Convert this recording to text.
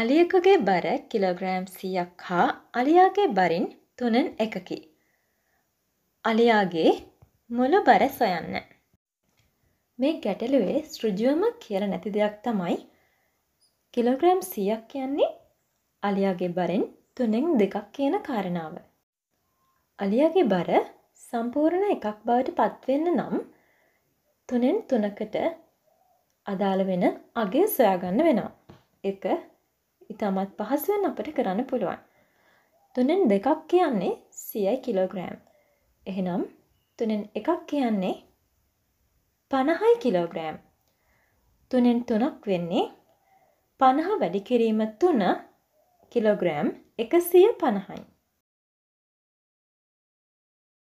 අලියකුගේ බර කිලෝග්‍රෑම් සීයක් හා අලියාගේ බරින් තුනෙන් එකකි. අලියාගේ මුළු බර සොයන්න. මේ ගැටලුවේ සෘජුවම කියල නැති දෙයක් තමයි කිලෝග්‍රෑම් සීයක් කියන්නේ අලියාගේ බරෙන් තුනෙන් දෙකක් කියන කාරණාව. අලියාගේ බර සම්පූර්ණ එකක් බවට පත්වෙන්න නම් තුනෙන් තුනකට අදාළ වෙන අගේ සොයාගන්න වෙනවා. එක ඉතාමත් පහසුවෙන් අපට කරන්න පුළුවන්. තුනෙන් දෙකක් කියන්නේ සියයි කිලෝග්‍රෑම්. එහෙනම් තුනෙන් එකක් කියන්නේ පණහයි කිලෝග්‍රෑම්. තුනෙන් තුනක් වෙන්නේ පණහ වැඩිකිරීම තුන කිලෝග්‍රෑම් එකසිය පණහයි.